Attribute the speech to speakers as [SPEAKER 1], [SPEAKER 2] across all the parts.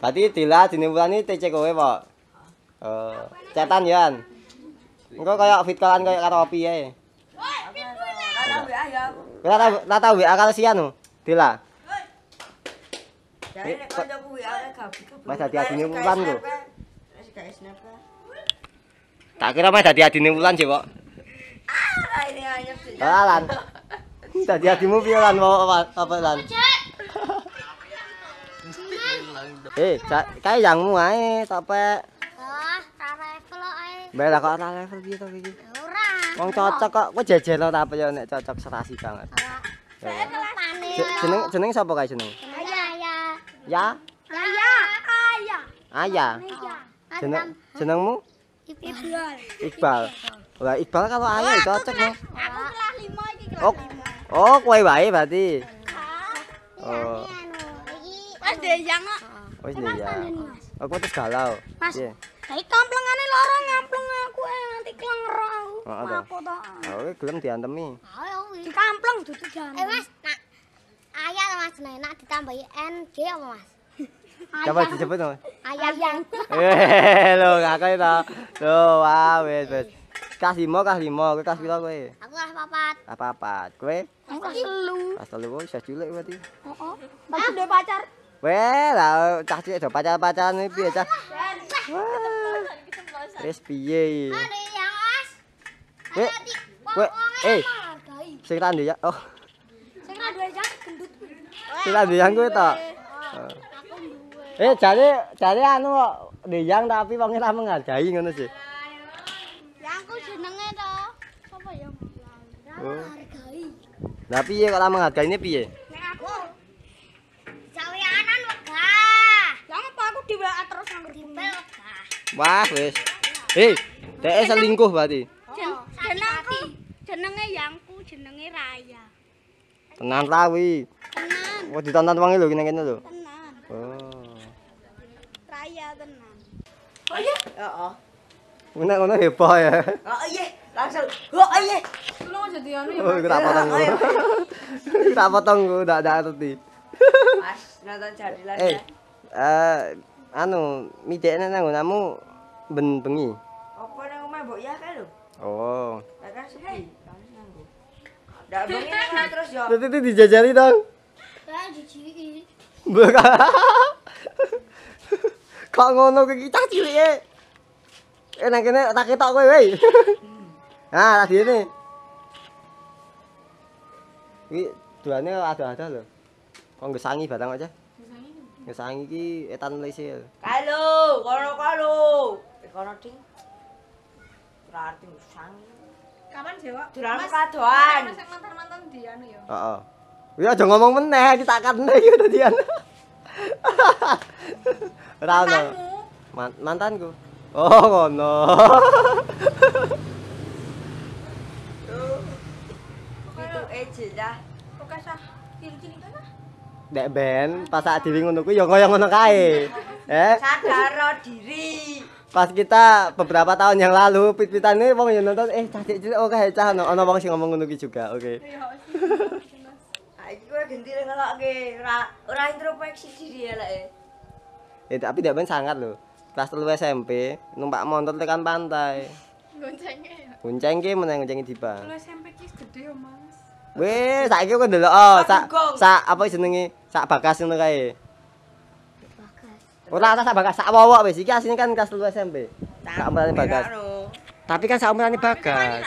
[SPEAKER 1] Berarti dila jenis bulan ini TC kowe, Pak. Eh, cetan ya. Engko kayak fit kalan kaya karo opi ae. Ora tau ora tau WA karo sian no. Dila. Jare nek kancaku WA gabut. Mas Tak kira mah dadi adine wulan sih, Pak. Ah, ini anyep sih. Lan. Dadi lan apa lan? Eh, kae yang mu ae topek. Oh, ta kok ta level piye to iki? Wong cocok kok, kowe jejelno ta apa nek cocok serasi banget. Jeneng jeneng sapa kae jeneng? Ya. Ya. Ya. Aya. Aya. jenengmu? Iqbal. Iqbal. Lah Iqbal kalau ayah cocok no. Aku kelas 5 iki kok. Oh, oh kowe wae berarti. Oh. Iki pas deyang Wis ndek ya. Aku wis galau. Mas. Yeah. Kayak kamplengane lara ngampleng aku eh nanti kelengrok aku. Oh, aku to. Oh, gelem diantemi. Ayo. Di kampleng dudu jam. Eh, Mas. Nak. Ayah Mas Nena ditambahi NG apa Mas? Coba disebut dong. Ayah yang. Eh, Lo to. Lo wah wes wes. Kas limo, kas limo. Kau kas pilau kue? Aku kas papat. Kas papat. Kue? Aku kas telu. Kas saya cilik berarti. Oh, oh. Bagus pacar. Wah, lah cah cilik do pacar pacaran iki piye cah? Wis piye? Are yang as. Eh. Sing tak ndek ya. Oh. Sing tak ndek ya gendut.
[SPEAKER 2] Sing tak ndek yang to.
[SPEAKER 1] Eh, jane jane anu kok ndek tapi wong ora menghargai ngono sih. Yang ku jenenge to. Sapa ya? Ora oh. menghargai. Lah piye kok ora menghargaine piye? Wah, wes Hei, dhek selingkuh berarti. Oh, Jenengku, jenenge yangku, jenenge Raya. Tenan rawi. Tenan. Wah, oh, ditonton wong lho kene-kene lho. Tenan. Oh. Raya tenan. Oh iya? Heeh. heboh ya. Oh iya, langsung. Oh iya. Lu jadi anu ya. Oh, Kita potong. Iya. Kita potong ada Mas, nonton eh, ya. eh, anu, midekne nang ben bengi. Apa nang omah mbok ya kae lho. Oh. Lah kan Ndak bengi nang terus yo. Titi dijajari dong. Lah dijiki. Kok ngono kuwi cah cilike. Eh nang kene tak ketok kowe wei. Hmm. Ah, tadi ini. ini duane ada-ada lho. Kok ngesangi batang aja? Ngesangi. Ngesangi etan lise. Halo, kono kono kono, Ding. Berarti ngusangi. Kapan Jawa? Durane padoan. Mas mantan-mantan di anu ya. Heeh. Ya aja ngomong meneh, ditakatne iki dadi anu. Ora ono. Mantanku. Oh, ngono. Itu eje dah. Kok sah cilik-cilik kan. Dek ben pas saat diri ngono kuwi ya kaya ngono kae. Eh? Sadar diri pas kita beberapa tahun yang lalu pit-pitan ini wong yang nonton eh oh, cah cilik oke okay, cah ono ono wong sing ngomong ngono juga oke okay. Iya, ah, iki kowe ganti ngelake ora ora introspeksi diri eleke. Ya, eh. ya tapi dia sangat loh Kelas 3 SMP numpak motor tekan pantai. Goncengnya ya. Gonceng ki meneng SMP ki gede yo, Mas. Weh, saiki aku dulu oh, sak sak apa nengi Sak bakas nengai Ora tak bagas sak wowok wis. Iki kan kelas 2 SMP. Sak umurane bagas. Tapi kan sak umurane bagas.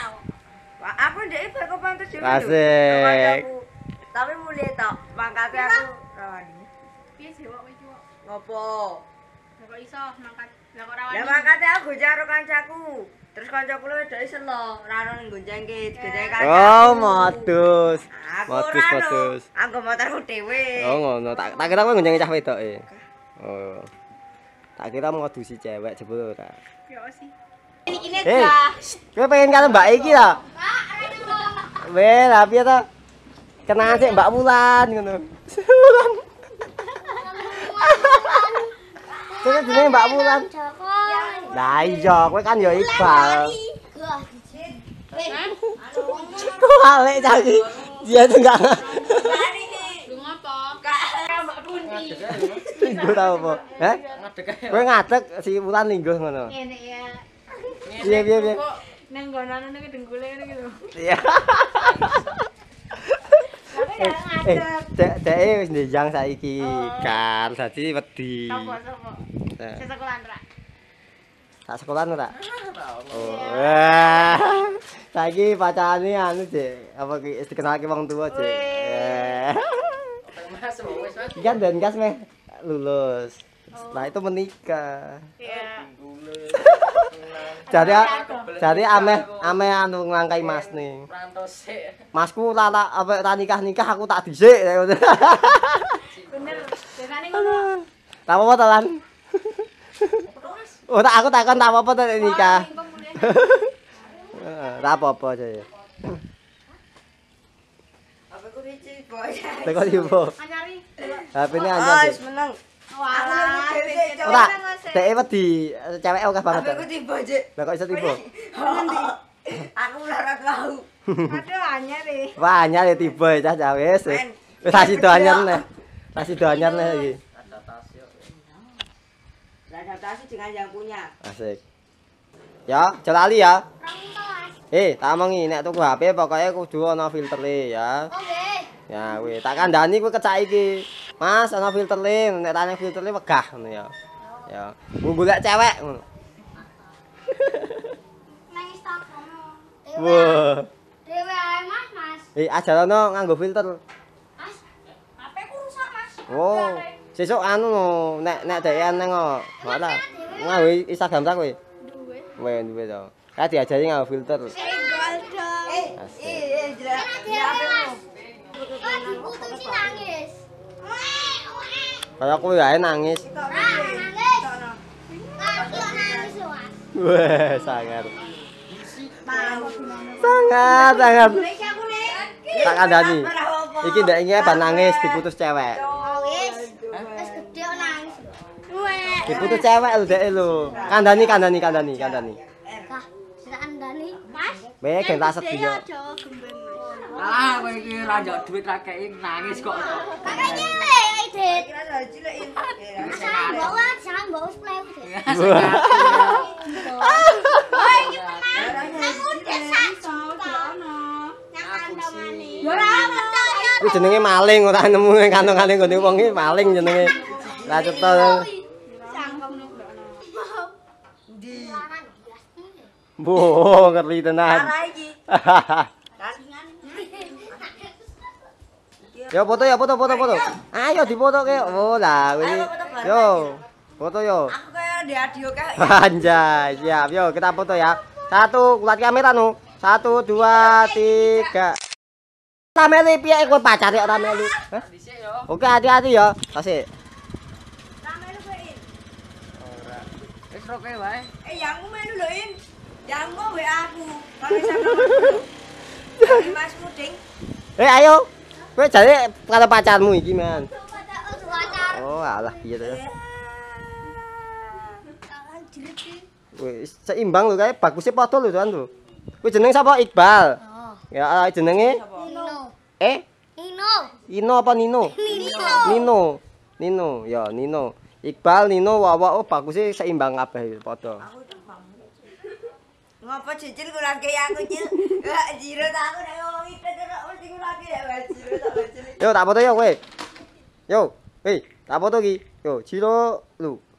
[SPEAKER 1] Aku ndek ibu aku pantes Asik. Tapi mulai tok mangkate aku rawani. Piye iki? Ngopo? kok iso mangkat? Lah kok rawani? mangkate aku karo kancaku. Terus kancaku lu wedok iso lho, ra ono eh. Oh, modus. Modus modus. Aku motorku dhewe. Oh ngono, tak tak kira kowe gonjengke cah wedoke. Kan oh tak kira mau si cewek jebul ora sih ini hey, eh, gue pengen karo mbak iki lah Weh, tapi ta kena sih Mbak Wulan ngono. Wulan. Terus jenenge Mbak Wulan. Lah iya, kowe kan ya Iqbal. lagi. Dia tuh enggak. Lu Kak, Mbak Minggu ta Kowe ngadeg si Wulan ninggoh ngono. Ngene ya. Piye piye piye. Nang gonane nang dengkule ngene iki lho. Iya. Lah eh, eh, saiki oh. kan dadi wedi. Sopo sopo? Eh. Tak sekolah ora? Oh. Saiki pacane anu, Dik. Apa dikenalke wong tuwa, Dik? Eh. gas meh. lulus. Oh. Nah itu menikah. Iya. Jadi jadi ameh ameh anu ngelangkai mas nih. Masku tak tak apa nikah nikah aku tak dijek. Bener. Jadi ini. Tak apa telan. Oh tak aku takkan tak apa apa tak nikah. Tak apa apa jadi. teko oh, di po anyari HP-ne anyar wis meneng ora teke wedi cewek akeh banget aku tiba jek lah kok iso tiba aku larat tau aduh anyar e wah anyar e tiba ya cah cah wis anyar ne tak anyar ne iki ada tas yuk ada tas dengan yang punya asik ya jelali ya Eh, tak omongi nek tuku HP pokoknya kudu ana filter ya. Oh, ya weh tak kandani kowe kecak iki mas ana filter lin nek tanya filter lin wegah ngono ya ya gugu lek cewek ngono Wah. Dewe ae Mas, Mas. Eh, ajarono nganggo filter. Mas, HP ku rusak, Mas. Oh. Sesuk anu no, nek nek dekean nang kok. Ora. Ngawi Instagram ta kowe? Duwe. Wae duwe to. Kae diajari nganggo filter. Eh, Golden. Eh, eh, Jera. Ya, ibu tuh nangis. Kayak aku ya nangis. nangis. Wah, sangat. Sangat, sangat. Tak ada nih, Iki ndak ingin apa nangis diputus cewek. Nangis. gede nangis. Diputus cewek lu deh lu. Kandani, kandani, kandani, kandani. Kandani. Mas. Weh, gentah sedih. Ya, Ah, kowe iki ora njok dhuwit ra kei nangis kok. Kakek iki lho, Dit. Kira-kira cilik iki. Sang bawa, sang bawa supaya. Oh, iki tenan. Nang ngono desa. Nang ana. maling ora nemu kantong kali maling jenenge. Ra cetha. Sang ngono kok ana. Ndi? Bo, ngerti tenan. Ha ha. Yo foto yo foto foto foto. Ayo dipoto ke. Oh lah ini. Yo. Foto yo. Aku kayak di radio kayak. Gitu. Anjay, siap. Yo kita foto ya. Satu, kulat kamera nu. Satu, dua, tiga. Rameli piye kowe pacare kok Rameli? Oke, hati-hati ya. Kasih. Rameli kowe in. Ora. Wis roke wae. Eh, yang melu lho in. Yang WA aku. Kalau sampe. Mas Muding. Eh, ayo. Wah, jadi kata pacarmu iki, Man. Oh, alah piye to. seimbang lho kae, bagus padha lho, Tuan, tuh. Kuwi jeneng sapa? Iqbal. Oh. Ya, jenenge? Nino. Eh? Nino. Nino apa Nino? Nino. Nino. ya Nino. Iqbal, Nino, Wawa, oh seimbang kabeh padha. Aku ngopo jujur kula ke aku jiro tak nek wong iki terus mesti ya wajir tak wajir yo tak foto yo kowe yo hei tak foto ki yo jiro lu